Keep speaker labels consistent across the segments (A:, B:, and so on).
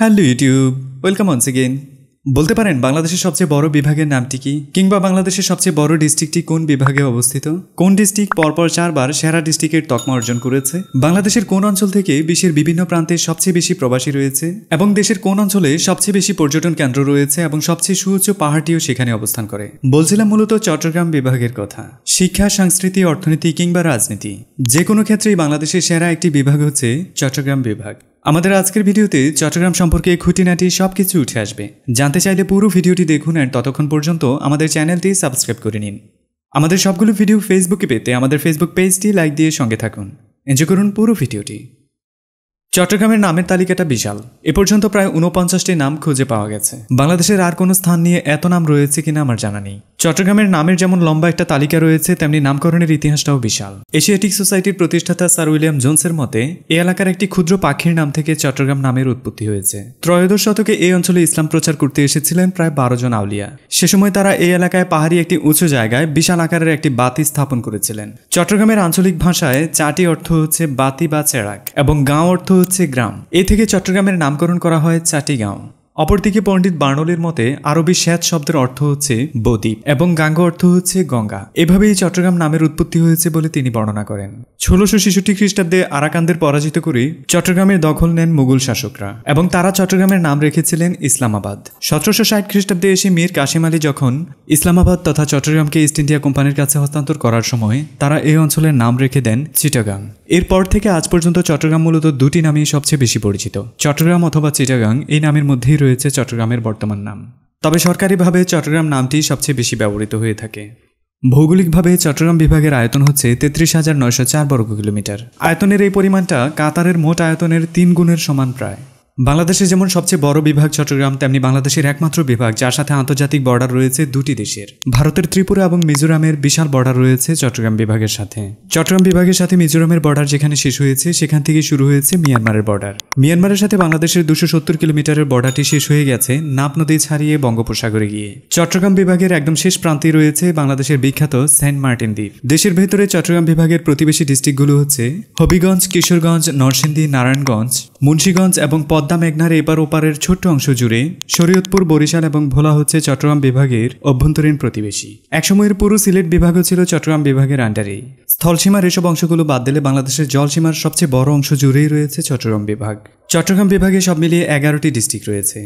A: hello YouTube welcome once again বলতে পারেন বাংলাদেশের সবচেয়ে বড় বিভাগের নামটি কি কিংবা বাংলাদেশের সবচেয়ে বড় ডিস্ট্রিক্টটি কোন বিভাগে অবস্থিত কোন ডিস্ট্রিক্ট পরপর চারবার সেরা ডিস্ট্রিক্টের তকমা অর্জন করেছে বাংলাদেশের কোন অঞ্চল থেকে বিশ্বের বিভিন্ন প্রান্তে সবচেয়ে বেশি প্রবাসী রয়েছে এবং দেশের কোন অঞ্চলে সবচেয়ে বেশি পর্যটন কেন্দ্র রয়েছে এবং সবচেয়ে সুউচ্চ পাহাড়টিও সেখানে অবস্থান করে বলছিলাম মূলত চট্টগ্রাম বিভাগের কথা শিক্ষা সংস্কৃতি অর্থনীতি কিংবা রাজনীতি যে কোনো ক্ষেত্রেই বাংলাদেশের সেরা একটি বিভাগ হচ্ছে চট্টগ্রাম বিভাগ আমাদের আজকের ভিডিওতে চট্টগ্রাম সম্পর্কে খুঁটিনাটি সব কিছু উঠে আসবে জানতে চাইলে পুরো ভিডিওটি দেখুন আর ততক্ষণ পর্যন্ত আমাদের চ্যানেলটি সাবস্ক্রাইব করে নিন আমাদের সবগুলো ভিডিও ফেসবুকে পেতে আমাদের ফেসবুক পেজটি লাইক দিয়ে সঙ্গে থাকুন এনজয় করুন পুরো ভিডিওটি চট্টগ্রামের নামের তালিকাটা বিশাল এ পর্যন্ত প্রায় উনপঞ্চাশটি নাম খুঁজে পাওয়া গেছে বাংলাদেশের আর কোনো স্থান নিয়ে এত নাম রয়েছে কিনা আমার জানা নেই চট্টগ্রামের নামের যেমন লম্বা একটা তালিকা রয়েছে তেমনি নামকরণের ইতিহাসটাও বিশাল এশিয়াটিক সোসাইটির প্রতিষ্ঠাতা স্যার উইলিয়াম জোনসের মতে এ এলাকার একটি ক্ষুদ্র পাখির নাম থেকে চট্টগ্রাম নামের উৎপত্তি হয়েছে ত্রয়োদশ শতকে এই অঞ্চলে ইসলাম প্রচার করতে এসেছিলেন প্রায় বারো জন আউলিয়া সে সময় তারা এই এলাকায় পাহাড়ি একটি উঁচু জায়গায় বিশাল আকারের একটি বাতি স্থাপন করেছিলেন চট্টগ্রামের আঞ্চলিক ভাষায় চাটি অর্থ হচ্ছে বাতি বা চেরাক এবং গাঁও অর্থ হচ্ছে গ্রাম এ থেকে চট্টগ্রামের নামকরণ করা হয় চাটিগাঁও অপরদিকে পণ্ডিত বার্নলের মতে আরবি শ্যাত শব্দের অর্থ হচ্ছে বদ্বীপ এবং গাঙ্গ অর্থ হচ্ছে গঙ্গা এভাবেই চট্টগ্রাম নামের উৎপত্তি হয়েছে বলে তিনি বর্ণনা করেন ষোলোশো ছেষট্টি খ্রিস্টাব্দে আরাকানদের পরাজিত করে চট্টগ্রামের দখল নেন মুঘল শাসকরা এবং তারা চট্টগ্রামের নাম রেখেছিলেন ইসলামাবাদ সতেরোশো ষাট খ্রিস্টাব্দে এসে মীর কাশিম আলী যখন ইসলামাবাদ তথা চট্টগ্রামকে ইস্ট ইন্ডিয়া কোম্পানির কাছে হস্তান্তর করার সময় তারা এই অঞ্চলের নাম রেখে দেন চিটাগাং এরপর থেকে আজ পর্যন্ত চট্টগ্রাম মূলত দুটি নামেই সবচেয়ে বেশি পরিচিত চট্টগ্রাম অথবা চিটাগাং এই নামের মধ্যেই রয়েছে চট্টগ্রামের বর্তমান নাম তবে সরকারিভাবে চট্টগ্রাম নামটি সবচেয়ে বেশি ব্যবহৃত হয়ে থাকে ভৌগোলিকভাবে চট্টগ্রাম বিভাগের আয়তন হচ্ছে তেত্রিশ হাজার নয়শো চার বর্গ কিলোমিটার আয়তনের এই পরিমাণটা কাতারের মোট আয়তনের তিন গুণের সমান প্রায় বাংলাদেশে যেমন সবচেয়ে বড় বিভাগ চট্টগ্রাম তেমনি বাংলাদেশের একমাত্র বিভাগ যার সাথে আন্তর্জাতিক বর্ডার রয়েছে দুটি দেশের ভারতের ত্রিপুরা এবং মিজোরামের বিশাল বর্ডার রয়েছে চট্টগ্রাম বিভাগের সাথে চট্টগ্রাম বিভাগের সাথে মিজোরামের বর্ডার যেখানে শেষ হয়েছে সেখান থেকে শুরু হয়েছে মিয়ানমারের বর্ডার মিয়ানমারের সাথে বাংলাদেশের দুশো সত্তর কিলোমিটারের বর্ডারটি শেষ হয়ে গেছে নাব নদী ছাড়িয়ে বঙ্গোপসাগরে গিয়ে চট্টগ্রাম বিভাগের একদম শেষ প্রান্তে রয়েছে বাংলাদেশের বিখ্যাত সেন্ট মার্টিন দ্বীপ দেশের ভেতরে চট্টগ্রাম বিভাগের প্রতিবেশী ডিস্ট্রিক্টগুলো হচ্ছে হবিগঞ্জ কিশোরগঞ্জ নরসিংদী নারায়ণগঞ্জ মুন্সীগঞ্জ এবং পদ্মা মেঘনার এপার ওপারের ছোট্ট অংশ জুড়ে শরীয়তপুর বরিশাল এবং ভোলা হচ্ছে চট্টগ্রাম বিভাগের অভ্যন্তরীণ প্রতিবেশী একসময়ের পুরো সিলেট বিভাগও ছিল চট্টগ্রাম বিভাগের আন্ডারে স্থলসীমার এসব অংশগুলো বাদ দিলে বাংলাদেশের জলসীমার সবচেয়ে বড় অংশ জুড়েই রয়েছে চট্টগ্রাম বিভাগ চট্টগ্রাম বিভাগে সব মিলিয়ে এগারোটি ডিস্ট্রিক্ট রয়েছে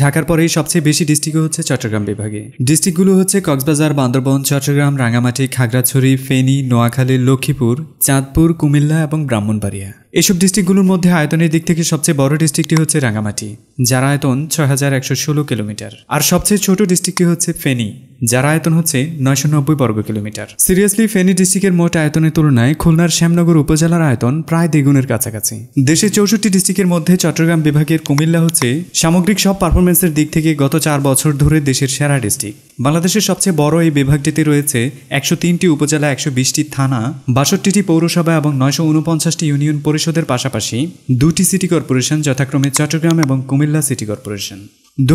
A: ঢাকার পরেই সবচেয়ে বেশি ডিস্ট্রিক্ট হচ্ছে চট্টগ্রাম বিভাগে ডিস্ট্রিক্টগুলো হচ্ছে কক্সবাজার বান্দরবন চট্টগ্রাম রাঙামাটি খাগড়াছড়ি ফেনী নোয়াখালী লক্ষ্মীপুর চাঁদপুর কুমিল্লা এবং ব্রাহ্মণবাড়িয়া এসব ডিস্ট্রিক্টগুলোর মধ্যে আয়তনের দিক থেকে সবচেয়ে বড় ডিস্ট্রিক্টটি হচ্ছে রাঙামাটি যার আয়তন ছয় হাজার একশো ষোলো কিলোমিটার আর সবচেয়ে ছোট ডিস্ট্রিক্টটি হচ্ছে ফেনী যার আয়তন হচ্ছে নয়শো নব্বই বর্গ কিলোমিটার সিরিয়াসলি ফেনী ডিস্ট্রিক্টের মোট আয়তনের তুলনায় খুলনার শ্যামনগর উপজেলার আয়তন প্রায় দ্বিগুণের কাছাকাছি দেশের চৌষট্টি ডিস্ট্রিক্টের মধ্যে চট্টগ্রাম বিভাগের কুমিল্লা হচ্ছে সামগ্রিক সব পারফরমেন্সের দিক থেকে গত চার বছর ধরে দেশের সেরা ডিস্ট্রিক্ট বাংলাদেশের সবচেয়ে বড় এই বিভাগটিতে রয়েছে একশো তিনটি উপজেলা একশো বিশটি থানা বাষট্টিটি পৌরসভা এবং নয়শো উনপঞ্চাশটি ইউনিয়ন পরিষদ পরিষদের পাশাপাশি দুটি সিটি কর্পোরেশন যথাক্রমে চট্টগ্রাম এবং কুমিল্লা সিটি কর্পোরেশন দু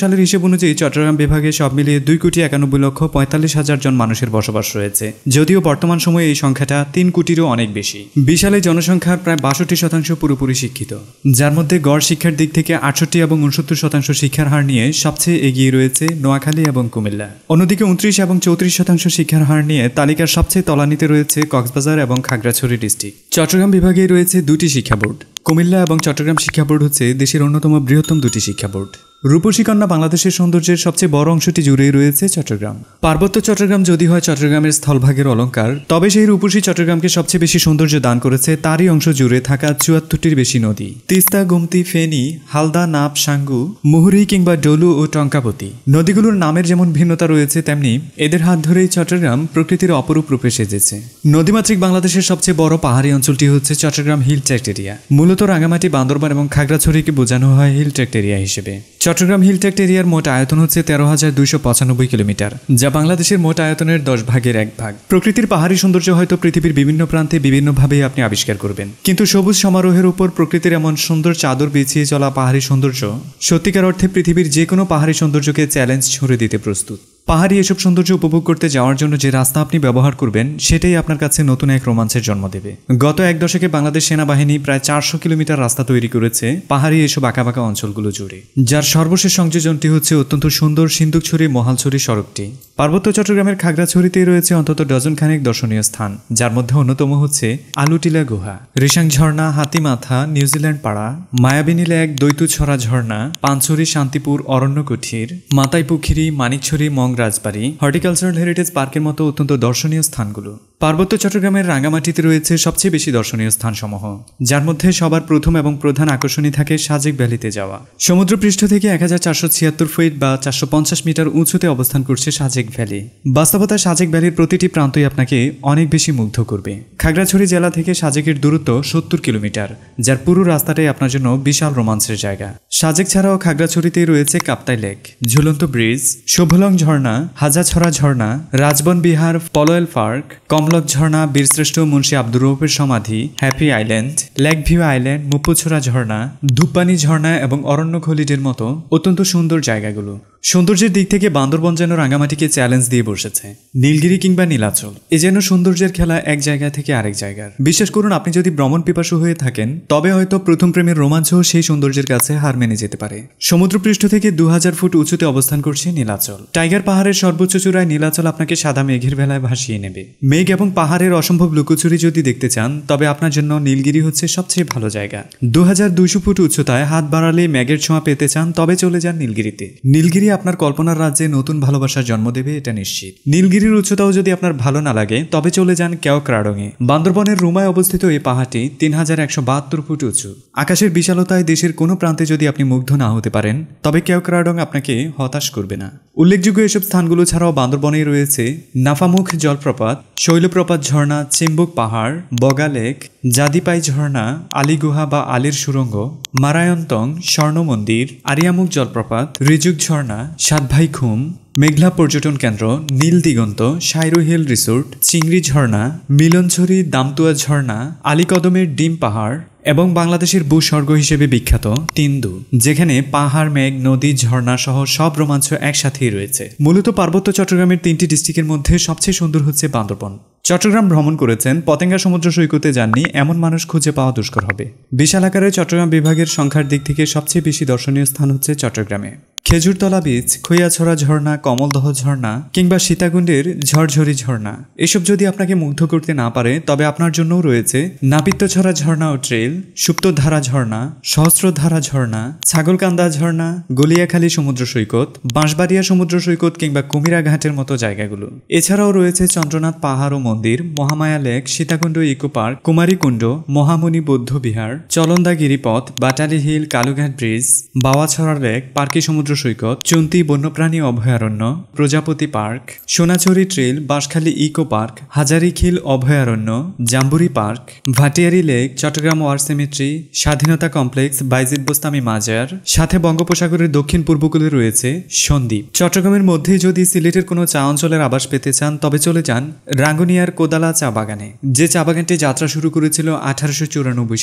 A: সালের হিসেব অনুযায়ী চট্টগ্রাম বিভাগে সব মিলিয়ে দুই কোটি একানব্বই লক্ষ পঁয়তাল্লিশ হাজার জন মানুষের বসবাস রয়েছে যদিও বর্তমান সময়ে এই সংখ্যাটা তিন কোটিরও অনেক বেশি বিশালে জনসংখ্যার প্রায় বাষট্টি শতাংশ পুরোপুরি শিক্ষিত যার মধ্যে গড় শিক্ষার দিক থেকে আটষট্টি এবং উনসত্তর শতাংশ শিক্ষার হার নিয়ে সবচেয়ে এগিয়ে রয়েছে নোয়াখালী এবং কুমিল্লা অন্যদিকে উনত্রিশ এবং চৌত্রিশ শতাংশ শিক্ষার হার নিয়ে তালিকার সবচেয়ে তলানিতে রয়েছে কক্সবাজার এবং খাগড়াছড়ি ডিস্ট্রিক্ট চট্টগ্রাম বিভাগে রয়েছে দুটি শিক্ষা বোর্ড কুমিল্লা এবং চট্টগ্রাম শিক্ষা বোর্ড হচ্ছে দেশের অন্যতম বৃহত্তম দুটি শিক্ষা বোর্ড রূপসী কন্যা বাংলাদেশের সৌন্দর্যের সবচেয়ে বড় অংশটি জুড়েই রয়েছে চট্টগ্রাম পার্বত্য চট্টগ্রাম যদি হয় চট্টগ্রামের স্থলভাগের অলঙ্কার তবে সেই রূপসী চট্টগ্রামকে সবচেয়ে বেশি সৌন্দর্য দান করেছে তারই অংশ জুড়ে থাকা চুয়াত্তরটির বেশি নদী তিস্তা গুমতি ফেনী হালদা নাপ সাঙ্গু মুহুরি কিংবা ডলু ও টঙ্কাবতী নদীগুলোর নামের যেমন ভিন্নতা রয়েছে তেমনি এদের হাত ধরেই চট্টগ্রাম প্রকৃতির অপরূপ রূপে সেজেছে নদীমাতৃক বাংলাদেশের সবচেয়ে বড় পাহাড়ি অঞ্চলটি হচ্ছে চট্টগ্রাম হিল ট্যাক্টেরিয়া মূলত রাঙামাটি বান্দরবান এবং খাগড়াছড়িকে বোঝানো হয় হিল ট্যাক্টেরিয়া হিসেবে চট্টগ্রাম হিলটেক্ট এরিয়ার মোট আয়তন হচ্ছে তেরো হাজার দুইশো পঁচানব্বই কিলোমিটার যা বাংলাদেশের মোট আয়তনের দশ ভাগের এক ভাগ প্রকৃতির পাহাড়ি সৌন্দর্য হয়তো পৃথিবীর বিভিন্ন প্রান্তে বিভিন্নভাবেই আপনি আবিষ্কার করবেন কিন্তু সবুজ সমারোহের উপর প্রকৃতির এমন সুন্দর চাদর বিছিয়ে চলা পাহাড়ি সৌন্দর্য সত্যিকার অর্থে পৃথিবীর যে কোনো পাহাড়ি সৌন্দর্যকে চ্যালেঞ্জ ছুঁড়ে দিতে প্রস্তুত পাহাড়ি এসব সৌন্দর্য উপভোগ করতে যাওয়ার জন্য যে রাস্তা আপনি ব্যবহার করবেন সেটাই আপনার কাছে নতুন এক রোমাঞ্চের জন্ম দেবে গত এক দশকে বাংলাদেশ সেনাবাহিনী প্রায় চারশো কিলোমিটার রাস্তা তৈরি করেছে পাহাড়ি এসব আঁকাবাঁকা অঞ্চলগুলো জুড়ে যার সর্বশেষ সংযোজনটি হচ্ছে অত্যন্ত সুন্দর সিন্ধুকছড়ি মহালছড়ি সড়কটি পার্বত্য চট্টগ্রামের খাগড়াছড়িতেই রয়েছে অন্তত ডজনখানেক দর্শনীয় স্থান যার মধ্যে অন্যতম হচ্ছে আলুটিলা গুহা রিসাং ঝর্ণা হাতিমাথা নিউজিল্যান্ড পাড়া মায়াবিনী লেক দৈতুছড়া ঝর্ণা পাঞ্চুরি শান্তিপুর অরণ্য কুঠির মাতাইপুখিরি মানিকছড়ি মং রাজবাড়ি হর্টিকালচারাল হেরিটেজ পার্কের মতো অত্যন্ত দর্শনীয় স্থানগুলো পার্বত্য চট্টগ্রামের রাঙামাটিতে রয়েছে সবচেয়ে বেশি দর্শনীয় স্থানসমূহ যার মধ্যে সবার প্রথম এবং প্রধান আকর্ষণী থাকে সাজেক ভ্যালিতে যাওয়া সমুদ্রপৃষ্ঠ থেকে এক হাজার চারশো ছিয়াত্তর ফুট বা চারশো পঞ্চাশ মিটার উঁচুতে অবস্থান করছে সাজেক ভ্যালি বাস্তবতা সাজেক ভ্যালির প্রতিটি প্রান্তই আপনাকে অনেক বেশি মুগ্ধ করবে খাগড়াছড়ি জেলা থেকে সাজেকের দূরত্ব সত্তর কিলোমিটার যার পুরো রাস্তাটাই আপনার জন্য বিশাল রোমাঞ্চের জায়গা সাজেক ছাড়াও খাগড়াছড়িতে রয়েছে কাপ্তাই লেক ঝুলন্ত ব্রিজ শোভলং ঝর্ণা হাজাছড়া ঝর্ণা রাজবন বিহার পলোয়েল পার্ক কম নবলক ঝর্ণা বীরশ্রেষ্ঠ মুন্সী আব্দুর রৌফের সমাধি happy island lake view island Mupuchhara ঝর্ণা ধূপানি ঝর্ণা এবং অরণ্য খলিডের মতো অত্যন্ত সুন্দর জায়গাগুলো সৌন্দর্যের দিক থেকে বান্দরবন যেন রাঙামাটিকে চ্যালেঞ্জ দিয়ে বসেছে নীলগিরি কিংবা নীলাচল এ যেন সৌন্দর্যের খেলা এক জায়গা থেকে আরেক জায়গার বিশেষ করুন আপনি যদি ভ্রমণ পিপাসু হয়ে থাকেন তবে হয়তো প্রথম প্রেমের রোমাঞ্চ সেই সৌন্দর্যের কাছে হার মেনে যেতে পারে সমুদ্রপৃষ্ঠ থেকে দু ফুট উঁচুতে অবস্থান করছে নীলাচল টাইগার পাহাড়ের সর্বোচ্চ চূড়ায় নীলাচল আপনাকে সাদা মেঘের বেলায় ভাসিয়ে নেবে মেঘ এবং পাহাড়ের অসম্ভব লুকোচুরি যদি দেখতে চান তবে আপনার জন্য নীলগিরি হচ্ছে সবচেয়ে ভালো জায়গা দু ফুট উচ্চতায় হাত বাড়ালে মেঘের ছোঁয়া পেতে চান তবে চলে যান নীলগিরিতে নীলগিরি আপনার কল্পনার রাজ্যে নতুন ভালোবাসার জন্ম দেবে এটা নিশ্চিত নীলগিরির উচ্চতাও যদি আপনার ভালো না লাগে তবে চলে যান ক্যাওক্রাডংয়ে বান্দরবনের রুমায় অবস্থিত এই পাহাড়টি তিন হাজার একশো বাহাত্তর ফুট উঁচু আকাশের বিশালতায় দেশের কোনো প্রান্তে যদি আপনি মুগ্ধ না হতে পারেন তবে ক্রাডং আপনাকে হতাশ করবে না উল্লেখযোগ্য এসব স্থানগুলো ছাড়াও বান্দরবনে রয়েছে নাফামুখ জলপ্রপাত শৈলপ্রপাত ঝর্ণা চিম্বুক পাহাড় বগা লেক জাদিপাই ঝর্ণা আলিগুহা বা আলির সুরঙ্গ মারায়ন্তং স্বর্ণ মন্দির আরিয়ামুখ জলপ্রপাত রিজুক ঝর্ণা ঝর্ণা সাতভাই খুম মেঘলা পর্যটন কেন্দ্র নীল দিগন্ত সাইরু হিল রিসোর্ট চিংড়ি ঝর্ণা মিলনছড়ি দামতুয়া ঝর্ণা আলীকদমের ডিম পাহাড় এবং বাংলাদেশের ভূস্বর্গ হিসেবে বিখ্যাত তিন্দু যেখানে পাহাড় মেঘ নদী ঝর্ণা সহ সব রোমাঞ্চ একসাথেই রয়েছে মূলত পার্বত্য চট্টগ্রামের তিনটি ডিস্ট্রিক্টের মধ্যে সবচেয়ে সুন্দর হচ্ছে বান্দরবন চট্টগ্রাম ভ্রমণ করেছেন পতেঙ্গা সমুদ্র সৈকতে যাননি এমন মানুষ খুঁজে পাওয়া দুষ্কর হবে বিশাল আকারে চট্টগ্রাম বিভাগের সংখ্যার দিক থেকে সবচেয়ে বেশি দর্শনীয় স্থান হচ্ছে চট্টগ্রামে খেজুরতলা বীজ খৈয়াছড়া ঝর্ণা কমলদহ ঝর্ণা কিংবা সীতাকুণ্ডের ঝরঝরি ঝর্ণা এসব যদি আপনাকে মুগ্ধ করতে না পারে তবে আপনার জন্যও রয়েছে নাপিত্যছড়া ঝর্ণা ও ট্রেল সুপ্তধারা ঝর্ণা সহস্রধারা ঝর্ণা ছাগলকান্দা ঝর্ণা গলিয়াখালী সমুদ্র সৈকত বাঁশবাড়িয়া সমুদ্র সৈকত কিংবা কুমিরা ঘাটের মতো জায়গাগুলো এছাড়াও রয়েছে চন্দ্রনাথ পাহাড় ও মন্দির Mahamaya lake Sitakunda eco park Kumarikunda Mahamoni বৌদ্ধ বিহার চলন্দা গিরিপথ Batali hill Kalughat bridge Bawachhara lake Parki সমুদ্র সৈকত চুন্তি বন্যপ্রাণী অভয়ারণ্য প্রজাপতি park Sonachuri trail Banshkhali eco park Hazarikhil অভয়ারণ্য Jamburi park Bhatiari lake Chattogram war cemetery স্বাধীনতা কমপ্লেক্স বাইজিদ বোস্তামি মাজার সাথে বঙ্গোপসাগরের দক্ষিণ পূর্বকূলে রয়েছে সন্দ্বীপ চট্টগ্রামের মধ্যে যদি সিলেটের কোনো চা অঞ্চলের আবাস পেতে চান তবে চলে যান রাঙ্গুনিয়া কুষ্টিয়ার কোদালা চা বাগানে যে চা বাগানটি যাত্রা শুরু করেছিল আঠারোশো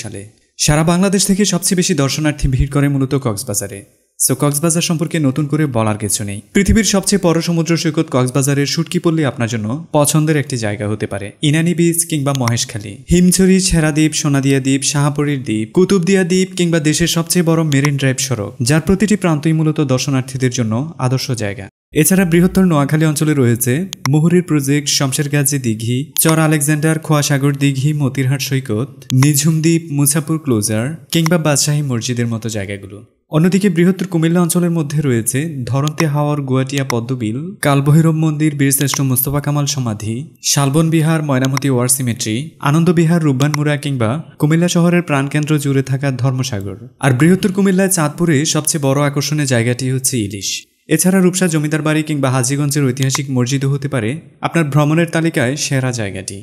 A: সালে সারা বাংলাদেশ থেকে সবচেয়ে বেশি দর্শনার্থী ভিড় করে মূলত কক্সবাজারে সো কক্সবাজার সম্পর্কে নতুন করে বলার কিছু নেই পৃথিবীর সবচেয়ে বড় সমুদ্র সৈকত কক্সবাজারের পল্লী আপনার জন্য পছন্দের একটি জায়গা হতে পারে ইনানি বীচ কিংবা মহেশখালী হিমছড়ি ছেড়াদ্বীপ সোনাদিয়া দ্বীপ শাহাপুরীর দ্বীপ কুতুবদিয়া দ্বীপ কিংবা দেশের সবচেয়ে বড় মেরিন ড্রাইভ সড়ক যার প্রতিটি প্রান্তই মূলত দর্শনার্থীদের জন্য আদর্শ জায়গা এছাড়া বৃহত্তর নোয়াখালী অঞ্চলে রয়েছে মুহুরির প্রজেক্ট শমশেরগাজী দিঘি চর আলেকজান্ডার খোয়াসাগর দিঘি মতিরহাট সৈকত নিঝুমদ্বীপ মুছাপুর ক্লোজার কিংবা বাদশাহী মসজিদের মতো জায়গাগুলো অন্যদিকে বৃহত্তর কুমিল্লা অঞ্চলের মধ্যে রয়েছে ধরন্তে হাওয়ার গুয়াটিয়া পদ্মবিল কালভৈরব মন্দির বীরশ্রেষ্ঠ মোস্তফা কামাল সমাধি শালবন বিহার ময়নামতি ওয়ার সিমেট্রি আনন্দ বিহার মুরা কিংবা কুমিল্লা শহরের প্রাণকেন্দ্র জুড়ে থাকা ধর্মসাগর আর বৃহত্তর কুমিল্লায় চাঁদপুরে সবচেয়ে বড় আকর্ষণের জায়গাটি হচ্ছে ইলিশ এছাড়া রূপসা জমিদার বাড়ি কিংবা হাজিগঞ্জের ঐতিহাসিক মসজিদও হতে পারে আপনার ভ্রমণের তালিকায় সেরা জায়গাটি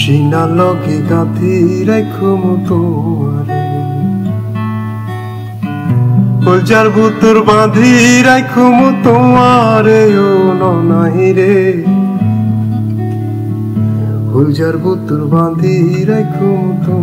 A: শিনালকে গাথি রাখো মতো কলজার ভুতুর বাঁধি রাখো মতো আরে ও নাই রে ফুলজার ভুতুর বাঁধি রাখো মতো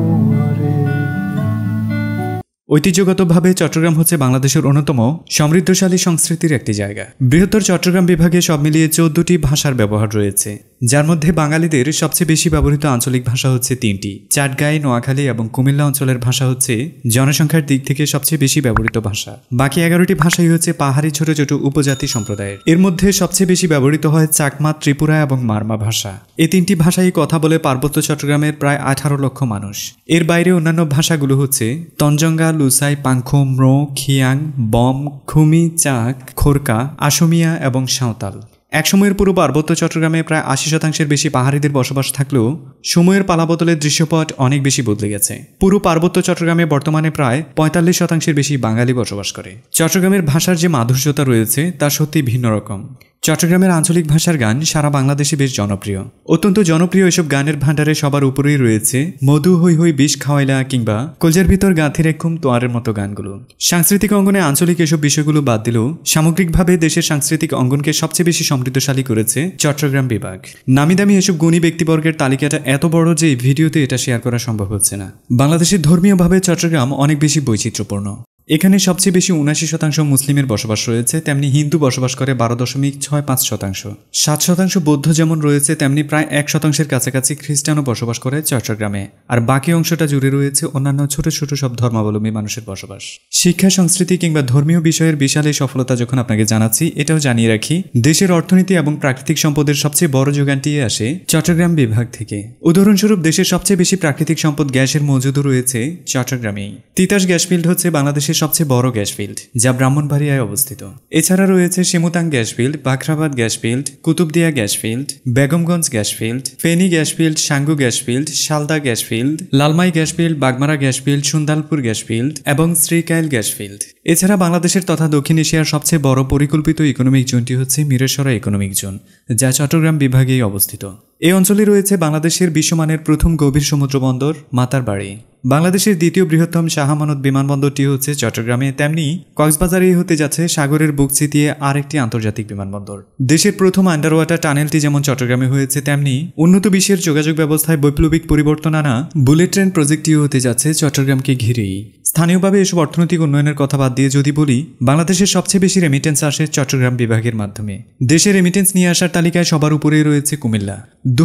A: ঐতিহ্যগতভাবে চট্টগ্রাম হচ্ছে বাংলাদেশের অন্যতম সমৃদ্ধশালী সংস্কৃতির একটি জায়গা বৃহত্তর চট্টগ্রাম বিভাগে সব মিলিয়ে চোদ্দটি ভাষার ব্যবহার রয়েছে যার মধ্যে বাঙালিদের সবচেয়ে বেশি ব্যবহৃত আঞ্চলিক ভাষা হচ্ছে তিনটি চাটগাঁই নোয়াখালী এবং কুমিল্লা অঞ্চলের ভাষা হচ্ছে জনসংখ্যার দিক থেকে সবচেয়ে বেশি ব্যবহৃত ভাষা বাকি এগারোটি ভাষাই হচ্ছে পাহাড়ি ছোট ছোট উপজাতি সম্প্রদায়ের এর মধ্যে সবচেয়ে বেশি ব্যবহৃত হয় চাকমা ত্রিপুরা এবং মারমা ভাষা এই তিনটি ভাষায় কথা বলে পার্বত্য চট্টগ্রামের প্রায় আঠারো লক্ষ মানুষ এর বাইরে অন্যান্য ভাষাগুলো হচ্ছে তঞ্জঙ্গা লুসাই পাংখো ম্রো খিয়াং বম খুমি চাক খোরকা আসমিয়া এবং সাঁওতাল একসময়ের পুরো পার্বত্য চট্টগ্রামে প্রায় আশি শতাংশের বেশি পাহাড়িদের বসবাস থাকলেও সময়ের পালাবদলের দৃশ্যপট অনেক বেশি বদলে গেছে পুরো পার্বত্য চট্টগ্রামে বর্তমানে প্রায় পঁয়তাল্লিশ শতাংশের বেশি বাঙালি বসবাস করে চট্টগ্রামের ভাষার যে মাধুর্যতা রয়েছে তা সত্যি ভিন্ন রকম চট্টগ্রামের আঞ্চলিক ভাষার গান সারা বাংলাদেশে বেশ জনপ্রিয় অত্যন্ত জনপ্রিয় এসব গানের ভাণ্ডারে সবার উপরেই রয়েছে মধু হই হই বিষ খাওয়াইলা কিংবা কলজার ভিতর গাঁথির খুম তোয়ারের মতো গানগুলো সাংস্কৃতিক অঙ্গনে আঞ্চলিক এসব বিষয়গুলো বাদ দিলেও সামগ্রিকভাবে দেশের সাংস্কৃতিক অঙ্গনকে সবচেয়ে বেশি সমৃদ্ধশালী করেছে চট্টগ্রাম বিভাগ নামি দামি এসব গুণী ব্যক্তিবর্গের তালিকাটা এত বড় যে ভিডিওতে এটা শেয়ার করা সম্ভব হচ্ছে না বাংলাদেশের ধর্মীয়ভাবে চট্টগ্রাম অনেক বেশি বৈচিত্র্যপূর্ণ এখানে সবচেয়ে বেশি উনাশি শতাংশ মুসলিমের বসবাস রয়েছে তেমনি হিন্দু বসবাস করে বারো দশমিক ছয় পাঁচ শতাংশ সাত শতাংশ বৌদ্ধ যেমন রয়েছে তেমনি প্রায় এক শতাংশের কাছাকাছি খ্রিস্টানও বসবাস করে চট্টগ্রামে আর বাকি অংশটা জুড়ে রয়েছে অন্যান্য ছোট ছোট সব ধর্মাবলম্বী মানুষের বসবাস শিক্ষা সংস্কৃতি কিংবা ধর্মীয় বিষয়ের বিশাল এই সফলতা যখন আপনাকে জানাচ্ছি এটাও জানিয়ে রাখি দেশের অর্থনীতি এবং প্রাকৃতিক সম্পদের সবচেয়ে বড় যোগানটি আসে চট্টগ্রাম বিভাগ থেকে উদাহরণস্বরূপ দেশের সবচেয়ে বেশি প্রাকৃতিক সম্পদ গ্যাসের মজুদও রয়েছে চট্টগ্রামেই তিতাস গ্যাস ফিল্ড হচ্ছে বাংলাদেশের সবচেয়ে বড় গ্যাস ফিল্ড যা ব্রাহ্মণবাড়িয়ায় অবস্থিত এছাড়া রয়েছে Shimutang gas field Bakhrabad gas field Kutubdia gas field Begumganj gas field Feni gas field Sangu gas field Salda gas field Lalmai gas field Bagmara gas field Sundalpur gas field এবং শ্রীকাইল গ্যাস ফিল্ড এছাড়া বাংলাদেশের তথা দক্ষিণ এশিয়ার সবচেয়ে বড় পরিকল্পিত ইকোনমিক জোনটি হচ্ছে মিরেশ্বরা ইকোনমিক জোন যা চট্টগ্রাম বিভাগেই অবস্থিত এই অঞ্চলে রয়েছে বাংলাদেশের বিশ্বমানের প্রথম গভীর সমুদ্র বন্দর মাতার বাড়ি বাংলাদেশের দ্বিতীয় বৃহত্তম শাহামানত বিমানবন্দরটি হচ্ছে চট্টগ্রামে তেমনি কক্সবাজারেই হতে যাচ্ছে সাগরের বুক চিতিয়ে আরেকটি আন্তর্জাতিক বিমানবন্দর দেশের প্রথম আন্ডার ওয়াটার টানেলটি যেমন চট্টগ্রামে হয়েছে তেমনি উন্নত বিশ্বের যোগাযোগ ব্যবস্থায় বৈপ্লবিক পরিবর্তন আনা বুলেট ট্রেন প্রজেক্টটিও হতে যাচ্ছে চট্টগ্রামকে ঘিরেই স্থানীয়ভাবে এসব অর্থনৈতিক উন্নয়নের কথা বাদ দিয়ে যদি বলি বাংলাদেশের সবচেয়ে বেশি রেমিটেন্স আসে চট্টগ্রাম বিভাগের মাধ্যমে দেশে রেমিটেন্স নিয়ে আসার তালিকায় সবার উপরে রয়েছে কুমিল্লা দু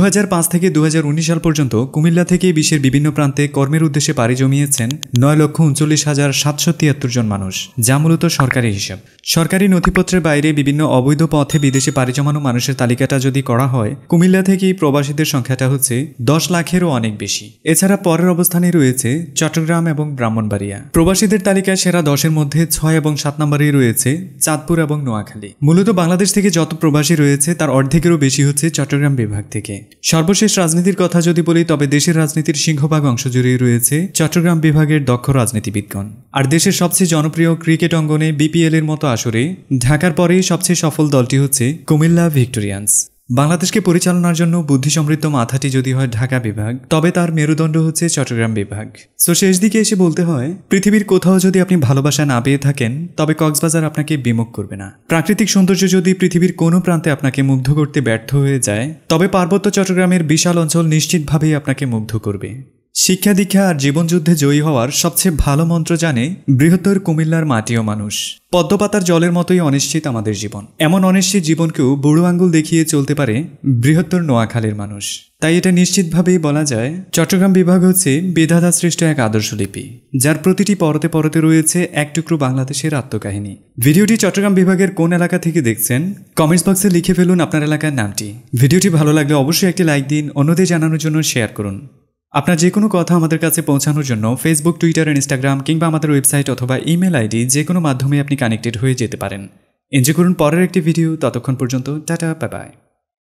A: থেকে দু সাল পর্যন্ত কুমিল্লা থেকে বিশ্বের বিভিন্ন প্রান্তে কর্মের উদ্দেশ্যে পাড়ি জমিয়েছেন নয় লক্ষ উনচল্লিশ হাজার সাতশো তিয়াত্তর জন মানুষ যা মূলত সরকারি হিসাব সরকারি নথিপত্রের বাইরে বিভিন্ন অবৈধ পথে বিদেশে পাড়ি জমানো মানুষের তালিকাটা যদি করা হয় কুমিল্লা থেকেই প্রবাসীদের সংখ্যাটা হচ্ছে দশ লাখেরও অনেক বেশি এছাড়া পরের অবস্থানে রয়েছে চট্টগ্রাম এবং ব্রাহ্মণবাড়িয়া প্রবাসীদের তালিকায় সেরা দশের মধ্যে ছয় এবং সাত নম্বরেই রয়েছে চাঁদপুর এবং নোয়াখালী মূলত বাংলাদেশ থেকে যত প্রবাসী রয়েছে তার অর্ধেকেরও বেশি হচ্ছে চট্টগ্রাম বিভাগ থেকে সর্বশেষ রাজনীতির কথা যদি বলি তবে দেশের রাজনীতির সিংহভাগ অংশ জুড়েই রয়েছে চট্টগ্রাম বিভাগের দক্ষ রাজনীতিবিদগণ আর দেশের সবচেয়ে জনপ্রিয় ক্রিকেট অঙ্গনে বিপিএল এর মতো আসরে ঢাকার পরেই সবচেয়ে সফল দলটি হচ্ছে কুমিল্লা ভিক্টোরিয়ান্স বাংলাদেশকে পরিচালনার জন্য বুদ্ধিসমৃদ্ধ মাথাটি যদি হয় ঢাকা বিভাগ তবে তার মেরুদণ্ড হচ্ছে চট্টগ্রাম বিভাগ সো শেষ দিকে এসে বলতে হয় পৃথিবীর কোথাও যদি আপনি ভালোবাসা না পেয়ে থাকেন তবে কক্সবাজার আপনাকে বিমুখ করবে না প্রাকৃতিক সৌন্দর্য যদি পৃথিবীর কোনো প্রান্তে আপনাকে মুগ্ধ করতে ব্যর্থ হয়ে যায় তবে পার্বত্য চট্টগ্রামের বিশাল অঞ্চল নিশ্চিতভাবেই আপনাকে মুগ্ধ করবে শিক্ষা দীক্ষা আর জীবনযুদ্ধে জয়ী হওয়ার সবচেয়ে ভালো মন্ত্র জানে বৃহত্তর কুমিল্লার মাটিও মানুষ পদ্মপাতার জলের মতোই অনিশ্চিত আমাদের জীবন এমন অনিশ্চিত জীবনকেও বুড়ো আঙ্গুল দেখিয়ে চলতে পারে বৃহত্তর নোয়াখালীর মানুষ তাই এটা নিশ্চিতভাবেই বলা যায় চট্টগ্রাম বিভাগ হচ্ছে বিধাতা সৃষ্ট এক আদর্শলিপি যার প্রতিটি পরতে পরতে রয়েছে এক টুকরো বাংলাদেশের আত্মকাহিনী ভিডিওটি চট্টগ্রাম বিভাগের কোন এলাকা থেকে দেখছেন কমেন্টস বক্সে লিখে ফেলুন আপনার এলাকার নামটি ভিডিওটি ভালো লাগলে অবশ্যই একটি লাইক দিন অন্যদের জানানোর জন্য শেয়ার করুন আপনার যে কোনো কথা আমাদের কাছে পৌঁছানোর জন্য ফেসবুক টুইটার ইনস্টাগ্রাম কিংবা আমাদের ওয়েবসাইট অথবা ইমেল আইডি যে কোনো মাধ্যমে আপনি কানেক্টেড হয়ে যেতে পারেন এনজয় করুন পরের একটি ভিডিও ততক্ষণ পর্যন্ত টাটা বাই বাই